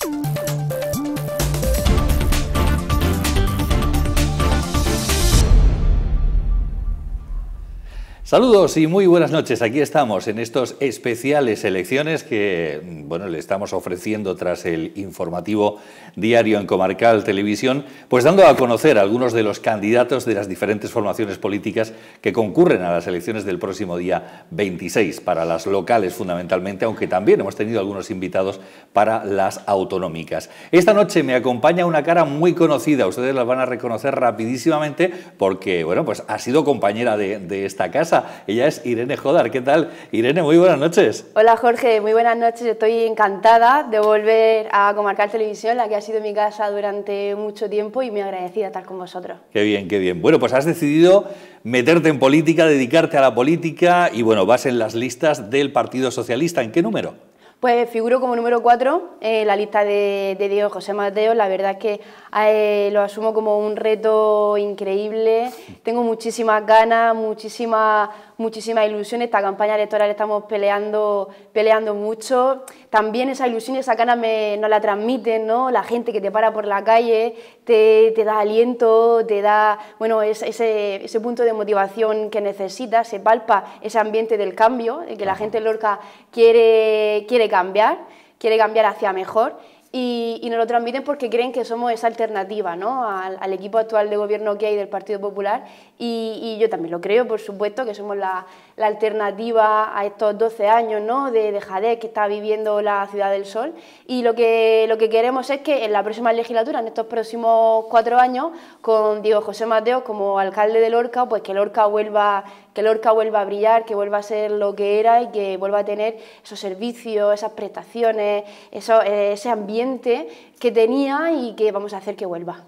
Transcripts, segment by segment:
Thank you. Saludos y muy buenas noches. Aquí estamos en estos especiales elecciones que bueno, le estamos ofreciendo tras el informativo diario en Comarcal Televisión, pues dando a conocer a algunos de los candidatos de las diferentes formaciones políticas que concurren a las elecciones del próximo día 26, para las locales fundamentalmente, aunque también hemos tenido algunos invitados para las autonómicas. Esta noche me acompaña una cara muy conocida, ustedes la van a reconocer rapidísimamente porque bueno, pues ha sido compañera de esta casa ella es Irene Jodar. ¿Qué tal? Irene, muy buenas noches. Hola Jorge, muy buenas noches. Estoy encantada de volver a comarcar Televisión, la que ha sido mi casa durante mucho tiempo y muy agradecida estar con vosotros. Qué bien, qué bien. Bueno, pues has decidido meterte en política, dedicarte a la política y bueno, vas en las listas del Partido Socialista. ¿En qué número? Pues figuro como número 4 en la lista de, de Diego José Mateo. La verdad es que eh, lo asumo como un reto increíble. Tengo muchísimas ganas, muchísimas muchísima ilusión. Esta campaña electoral estamos peleando, peleando mucho. También esa ilusión y esa gana me, nos la transmiten, ¿no? La gente que te para por la calle, te, da aliento, te da bueno, ese, ese, punto de motivación que necesitas, se palpa ese ambiente del cambio, de que la gente de Lorca quiere, quiere cambiar, quiere cambiar hacia mejor y, nos lo transmiten porque creen que somos esa alternativa ¿no? al, equipo actual de gobierno que hay del Partido Popular y, yo también lo creo, por supuesto, que somos la, la alternativa a estos 12 años ¿no? de Jadez que está viviendo la Ciudad del Sol y lo que, lo que queremos es que en la próxima legislatura, en estos próximos cuatro años, con Diego José Mateo como alcalde de Lorca, pues que Lorca vuelva, que Lorca vuelva a brillar, que vuelva a ser lo que era y que vuelva a tener esos servicios, esas prestaciones, eso, ese ambiente que tenía y que vamos a hacer que vuelva.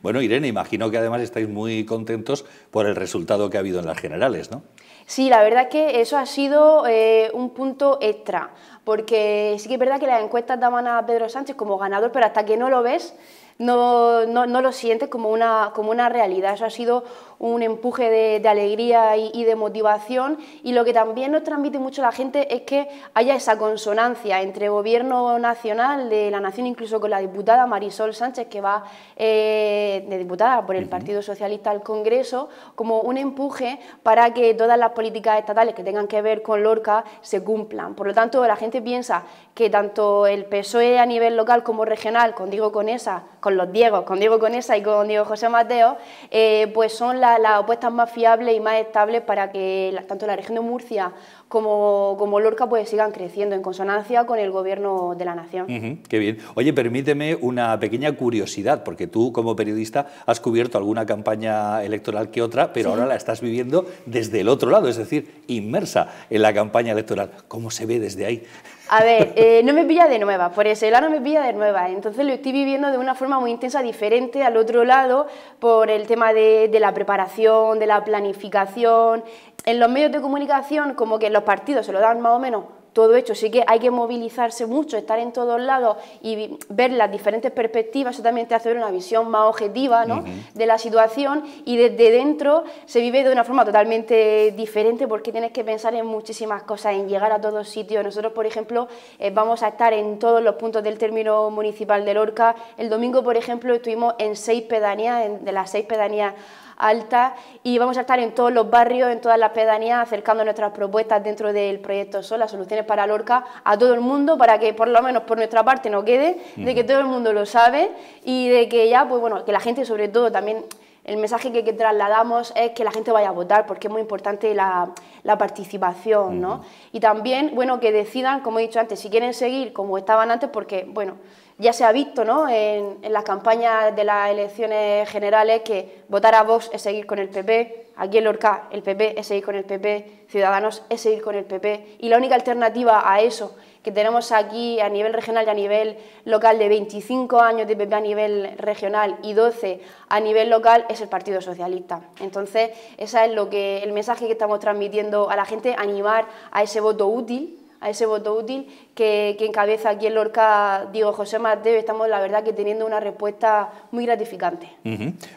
Bueno, Irene, imagino que además estáis muy contentos por el resultado que ha habido en las generales, ¿no? Sí, la verdad es que eso ha sido eh, un punto extra, porque sí que es verdad que las encuestas daban a Pedro Sánchez como ganador, pero hasta que no lo ves, no, no, no lo sientes como una, como una realidad. Eso ha sido un empuje de, alegría y, de motivación y lo que también nos transmite mucho la gente es que haya esa consonancia entre gobierno nacional de la nación, incluso con la diputada Marisol Sánchez, que va eh, de diputada por el Partido Socialista al Congreso, como un empuje para que todas las políticas estatales que tengan que ver con Lorca se cumplan. Por lo tanto, la gente piensa que tanto el PSOE a nivel local como regional, con Diego Conesa, con los Diegos, con Diego y con Diego José Mateo, eh, pues son las las más fiables y más estables para que tanto la región de Murcia como, como Lorca pues sigan creciendo en consonancia con el gobierno de la nación. qué bien. Oye, permíteme una pequeña curiosidad, porque tú como periodista has cubierto alguna campaña electoral que otra, pero ahora la estás viviendo desde el otro lado, es decir, inmersa en la campaña electoral. ¿Cómo se ve desde ahí? A ver, eh, no me pilla de nueva, por eso. lado no me pilla de nueva, entonces lo estoy viviendo de una forma muy intensa, diferente al otro lado, por el tema de, de la preparación preparación, de la planificación. En los medios de comunicación, como que los partidos se lo dan más o menos todo hecho... ...sí que hay que movilizarse mucho, estar en todos lados y ver las diferentes perspectivas, eso también te hace ver una visión más objetiva ¿no? de la situación y desde dentro se vive de una forma totalmente diferente porque tienes que pensar en muchísimas cosas, en llegar a todos sitios. Nosotros, por ejemplo, eh, vamos a estar en todos los puntos del término municipal de Lorca. El domingo, por ejemplo, estuvimos en seis pedanías, de las seis pedanías altas... y vamos a estar en todos los barrios, en todas las pedanías, acercando nuestras propuestas dentro del proyecto SOL, las soluciones para Lorca a todo el mundo, para que por lo menos por nuestra parte no quede, de que todo el mundo lo sabe y de que ya, pues bueno, que la gente sobre todo también el mensaje que, trasladamos es que la gente vaya a votar, porque es muy importante la, participación, ¿no? Y también, bueno, que decidan, como he dicho antes, si quieren seguir como estaban antes, porque, bueno, ya se ha visto ¿no? en, las campañas de las elecciones generales que votar a Vox es seguir con el PP, aquí en Lorca el PP es seguir con el PP, Ciudadanos es seguir con el PP. Y la única alternativa a eso que tenemos aquí a nivel regional y a nivel local de 25 años de PP a nivel regional y 12 a nivel local es el Partido Socialista. Entonces, ese es lo que, el mensaje que estamos transmitiendo a la gente, animar a ese voto útil a ese voto útil que, encabeza aquí en Lorca Diego José Mateo. Estamos, la verdad, que teniendo una respuesta muy gratificante.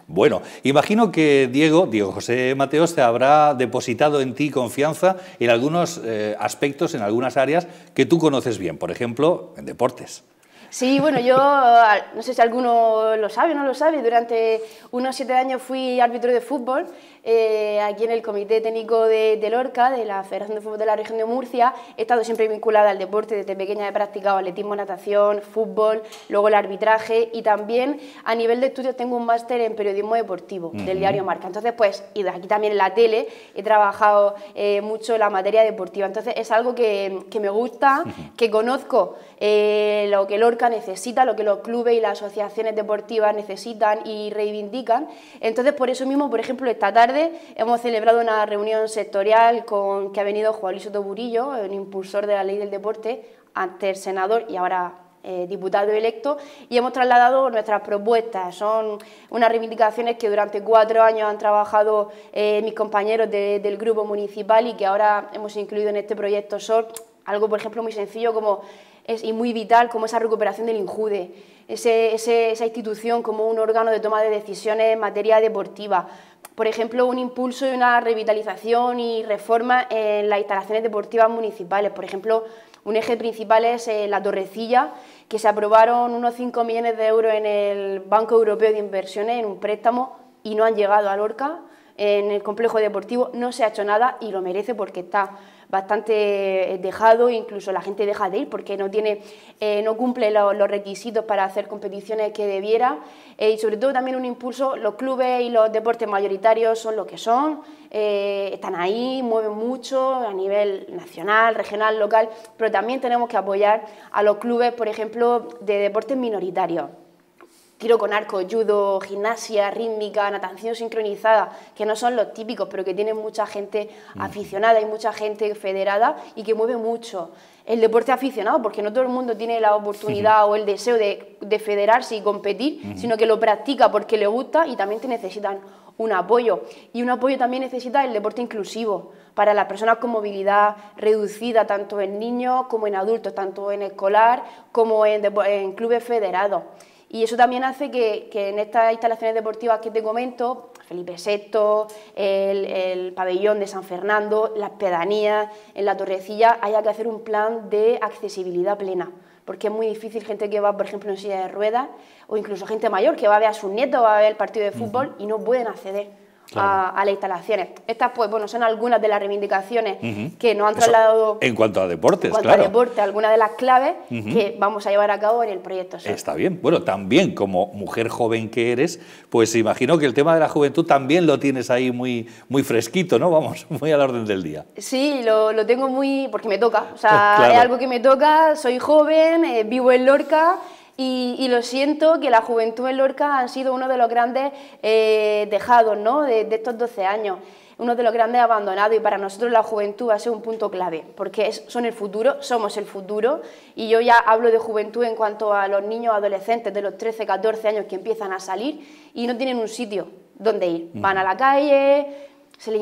Bueno, imagino que Diego, Diego José Mateos, se habrá depositado en ti confianza en algunos eh, aspectos, en algunas áreas que tú conoces bien, por ejemplo, en deportes. Sí, bueno, yo no sé si alguno lo sabe o no lo sabe, durante unos siete años fui árbitro de fútbol eh, aquí en el Comité Técnico de, ORCA, Lorca, de la Federación de Fútbol de la Región de Murcia, he estado siempre vinculada al deporte, desde pequeña he practicado atletismo, natación, fútbol, luego el arbitraje y también a nivel de estudios tengo un máster en periodismo deportivo del diario Marca. Entonces, pues, y aquí también en la tele he trabajado mucho eh, mucho la materia deportiva. Entonces, es algo que, me gusta, que conozco eh, lo que el ORCA necesita, lo que los clubes y las asociaciones deportivas necesitan y reivindican. Entonces, por eso mismo, por ejemplo, esta tarde hemos celebrado una reunión sectorial con que ha venido Juan Luis Soto un impulsor de la ley del deporte, antes senador y ahora eh, diputado electo, y hemos trasladado nuestras propuestas. Son unas reivindicaciones que durante cuatro años han trabajado eh, mis compañeros del grupo municipal y que ahora hemos incluido en este proyecto SOR. Algo, por ejemplo, muy sencillo como y muy vital como esa recuperación del INJUDE, esa institución como un órgano de toma de decisiones en materia deportiva. Por ejemplo, un impulso y una revitalización y reforma en las instalaciones deportivas municipales. Por ejemplo, un eje principal es eh, la Torrecilla, que se aprobaron unos 5 millones de euros en el Banco Europeo de Inversiones en un préstamo y no han llegado a Lorca. En el complejo deportivo no se ha hecho nada y lo merece porque está bastante eh, dejado, incluso la gente deja de ir porque no, tiene, eh, no cumple los requisitos para hacer competiciones que debiera eh, y sobre todo también un impulso, los clubes y los deportes mayoritarios son lo que son, están ahí, mueven mucho a nivel nacional, regional, local, pero también tenemos que apoyar a los clubes, por ejemplo, de deportes minoritarios tiro con arco, judo, gimnasia rítmica, natación sincronizada, que no son los típicos, pero que tienen mucha gente mm. aficionada y mucha gente federada y que mueve mucho el deporte aficionado, porque no todo el mundo tiene la oportunidad o el deseo de, federarse y competir, sino que lo practica porque le gusta y también te necesitan un apoyo. Y un apoyo también necesita el deporte inclusivo para las personas con movilidad reducida, tanto en niños como en adultos, tanto en escolar como en clubes federados. Y eso también hace que, en estas instalaciones deportivas que te comento, Felipe VI, el, el, pabellón de San Fernando, las pedanías, en la Torrecilla, haya que hacer un plan de accesibilidad plena. Porque es muy difícil gente que va, por ejemplo, en silla de ruedas, o incluso gente mayor que va a ver a sus nietos, va a ver el partido de fútbol y no pueden acceder a, las instalaciones. Estas, pues, bueno, son algunas de las reivindicaciones que nos han trasladado... en cuanto a deportes, claro... En cuanto a deportes, algunas de las claves que vamos a llevar a cabo en el proyecto. Está bien. Bueno, también como mujer joven que eres, pues imagino que el tema de la juventud también lo tienes ahí muy, muy fresquito, ¿no? Vamos, muy a la orden del día. Sí, lo, tengo muy... porque me toca. O sea, es algo que me toca, soy joven, eh, vivo en Lorca... Y, lo siento que la juventud en Lorca ha sido uno de los grandes eh, dejados ¿no? de, estos 12 años, uno de los grandes abandonados y para nosotros la juventud va a ser un punto clave porque son el futuro, somos el futuro y yo ya hablo de juventud en cuanto a los niños adolescentes de los 13, 14 años que empiezan a salir y no tienen un sitio donde ir, mm. van a la calle, se les,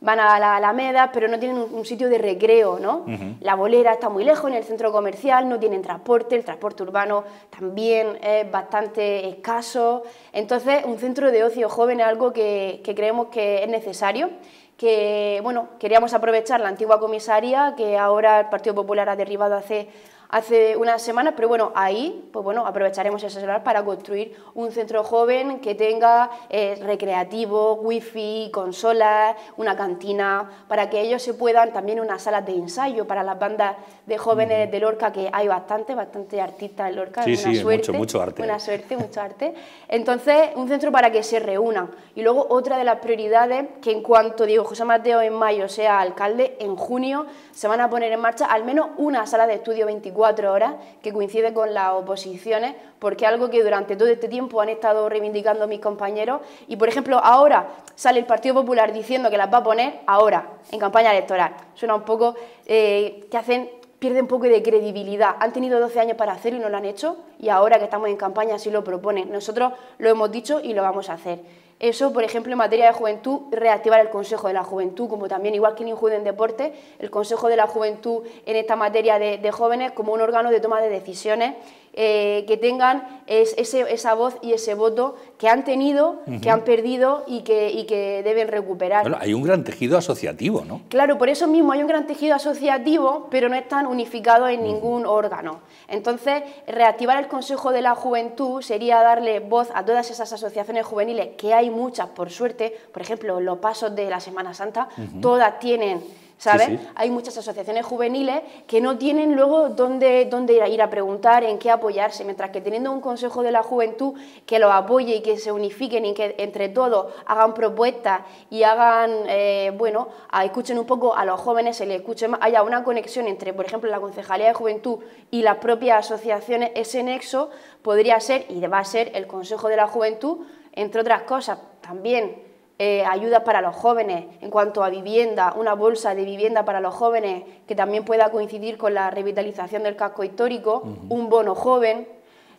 van a la Alameda, pero no tienen un, sitio de recreo, ¿no? La bolera está muy lejos en el centro comercial, no tienen transporte, el transporte urbano también es bastante escaso. Entonces, un centro de ocio joven es algo que, que creemos que es necesario que bueno, queríamos aprovechar la antigua comisaría que ahora el Partido Popular ha derribado hace hace unas semanas, pero bueno, ahí pues bueno, aprovecharemos ese solar para construir un centro joven que tenga eh, recreativo, wifi, consolas, una cantina, para que ellos se puedan, también unas salas de ensayo para las bandas de jóvenes de Lorca, que hay bastante, bastante artistas en Lorca, sí, una suerte, mucho, arte. Una suerte, mucho arte. Entonces, un centro para que se reúnan. Y luego otra de las prioridades que en cuanto Diego José Mateo en mayo sea alcalde, en junio se van a poner en marcha al menos una sala de estudio 24 cuatro horas, que coincide con las oposiciones, porque es algo que durante todo este tiempo han estado reivindicando mis compañeros. Y, por ejemplo, ahora sale el Partido Popular diciendo que las va a poner ahora, en campaña electoral. Suena un poco eh, que hacen pierde un poco de credibilidad. Han tenido 12 años para hacerlo y no lo han hecho y ahora que estamos en campaña sí lo proponen. Nosotros lo hemos dicho y lo vamos a hacer. Eso, por ejemplo, en materia de juventud, reactivar el Consejo de la Juventud, como también, igual que en juden en Deporte, el Consejo de la Juventud en esta materia de jóvenes como un órgano de toma de decisiones eh, que tengan esa voz y ese voto que han tenido, que han perdido y que, deben recuperar. hay un gran tejido asociativo, ¿no? Claro, por eso mismo hay un gran tejido asociativo, pero no están unificados en ningún órgano. Entonces, reactivar el Consejo de la Juventud sería darle voz a todas esas asociaciones juveniles, que hay muchas, por suerte, por ejemplo, los pasos de la Semana Santa, todas tienen ¿sabes? Hay muchas asociaciones juveniles que no tienen luego dónde, dónde ir a preguntar, en qué apoyarse, mientras que teniendo un consejo de la juventud que los apoye y que se unifiquen y que entre todos hagan propuestas y hagan, eh, bueno, escuchen un poco a los jóvenes, se les escuche más, haya una conexión entre, por ejemplo, la Concejalía de Juventud y las propias asociaciones, ese nexo podría ser y va a ser el Consejo de la Juventud, entre otras cosas, también eh, ayudas para los jóvenes en cuanto a vivienda, una bolsa de vivienda para los jóvenes que también pueda coincidir con la revitalización del casco histórico, un bono joven,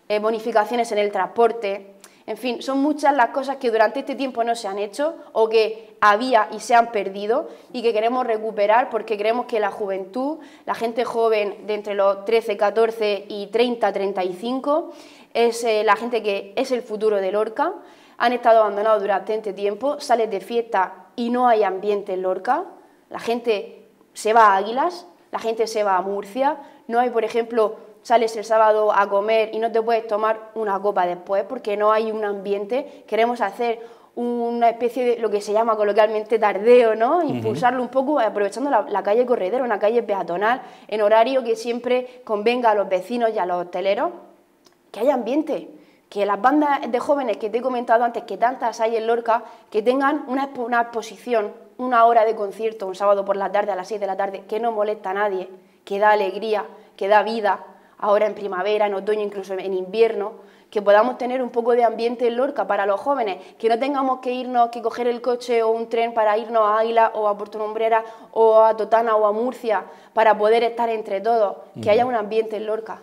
eh, bonificaciones en el transporte. En fin, son muchas las cosas que durante este tiempo no se han hecho o que había y se han perdido y que queremos recuperar porque creemos que la juventud, la gente joven de entre los 13, 14 y 30, 35, es eh, la gente que es el futuro del Orca han estado abandonados durante este tiempo, sales de fiesta y no hay ambiente en Lorca, la gente se va a Águilas, la gente se va a Murcia, no hay, por ejemplo, sales el sábado a comer y no te puedes tomar una copa después porque no hay un ambiente, queremos hacer una especie de lo que se llama coloquialmente tardeo, ¿no? Impulsarlo un poco aprovechando la, calle Corredero, una calle peatonal, en horario que siempre convenga a los vecinos y a los hoteleros, que haya ambiente, que las bandas de jóvenes que te he comentado antes, que tantas hay en Lorca, que tengan una, exposición, una hora de concierto un sábado por la tarde a las 6 de la tarde, que no molesta a nadie, que da alegría, que da vida, ahora en primavera, en otoño, incluso en invierno, que podamos tener un poco de ambiente en Lorca para los jóvenes, que no tengamos que irnos, que coger el coche o un tren para irnos a Águila o a Puerto Nombrera o a Totana o a Murcia para poder estar entre todos, que haya un ambiente en Lorca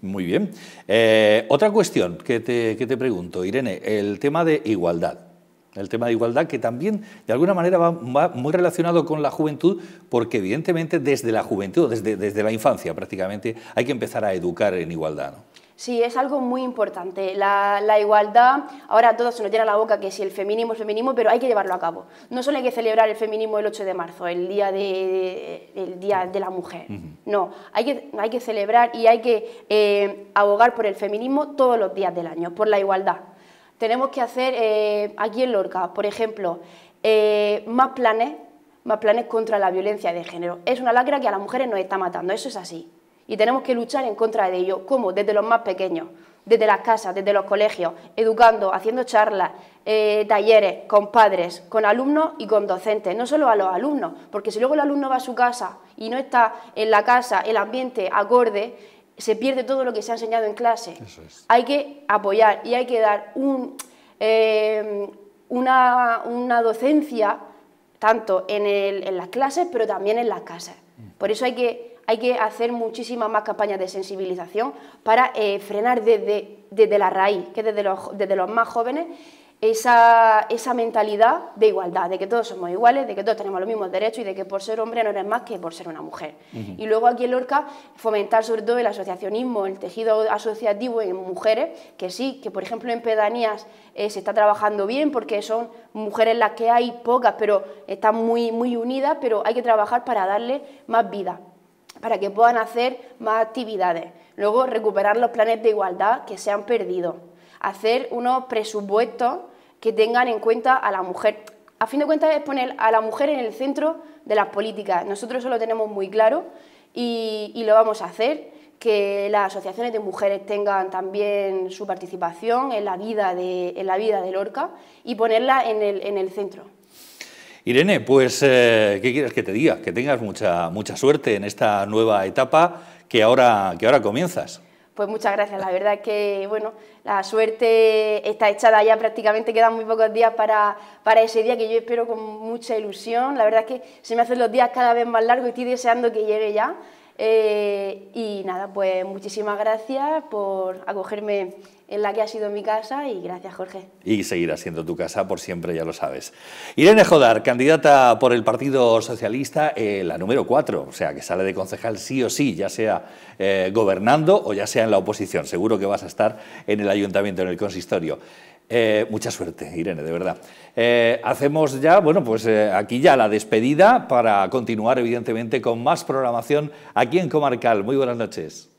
muy bien. Eh, otra cuestión que te, pregunto, Irene, el tema de igualdad. El tema de igualdad que también, de alguna manera, va, muy relacionado con la juventud, porque evidentemente desde la juventud, desde, desde la infancia prácticamente, hay que empezar a educar en igualdad. Sí, es algo muy importante. La, igualdad, ahora a todos se nos llena la boca que si el feminismo es feminismo, pero hay que llevarlo a cabo. No solo hay que celebrar el feminismo el 8 de marzo, el Día de, el día de la Mujer. No, hay que, hay que celebrar y hay que eh, abogar por el feminismo todos los días del año, por la igualdad. Tenemos que hacer eh, aquí en Lorca, por ejemplo, eh, más planes, más planes contra la violencia de género. Es una lacra que a las mujeres nos está matando, eso es así. Y tenemos que luchar en contra de ello. ¿Cómo? Desde los más pequeños, desde las casas, desde los colegios, educando, haciendo charlas, eh, talleres con padres, con alumnos y con docentes. No solo a los alumnos, porque si luego el alumno va a su casa y no está en la casa el ambiente acorde, se pierde todo lo que se ha enseñado en clase. Hay que apoyar y hay que dar un, em, una, una, docencia tanto en, en las clases, pero también en las casas. Mm. Por eso hay que hay que hacer muchísimas más campañas de sensibilización para eh, frenar desde, la raíz, que desde los, desde los más jóvenes, esa, mentalidad de igualdad, de que todos somos iguales, de que todos tenemos los mismos derechos y de que por ser hombre no eres más que por ser una mujer. Y luego aquí en Lorca fomentar sobre todo el asociacionismo, el tejido asociativo en mujeres, que sí, que por ejemplo en pedanías eh, se está trabajando bien porque son mujeres las que hay pocas, pero están muy, muy unidas, pero hay que trabajar para darle más vida para que puedan hacer más actividades. Luego, recuperar los planes de igualdad que se han perdido. Hacer unos presupuestos que tengan en cuenta a la mujer. A fin de cuentas, es poner a la mujer en el centro de las políticas. Nosotros eso lo tenemos muy claro y, lo vamos a hacer que las asociaciones de mujeres tengan también su participación en la vida de, en la vida del orca y ponerla en el centro. Irene, pues, eh, ¿qué quieres que te diga? Que tengas mucha, mucha suerte en esta nueva etapa que ahora, que ahora comienzas. Pues muchas gracias, la verdad es que, bueno, la suerte está echada ya prácticamente, quedan muy pocos días para, para ese día que yo espero con mucha ilusión, la verdad es que se me hacen los días cada vez más largos y estoy deseando que llegue ya, eh, y nada, pues muchísimas gracias por acogerme en la que ha sido mi casa y gracias Jorge. Y seguirá siendo tu casa por siempre, ya lo sabes. Irene Jodar, candidata por el Partido Socialista, eh, la número 4, o sea, que sale de concejal sí o sí, ya sea eh, gobernando o ya sea en la oposición. Seguro que vas a estar en el ayuntamiento, en el consistorio. Eh, mucha suerte, Irene, de verdad. Eh, hacemos ya, bueno, pues eh, aquí ya la despedida para continuar, evidentemente, con más programación aquí en Comarcal. Muy buenas noches.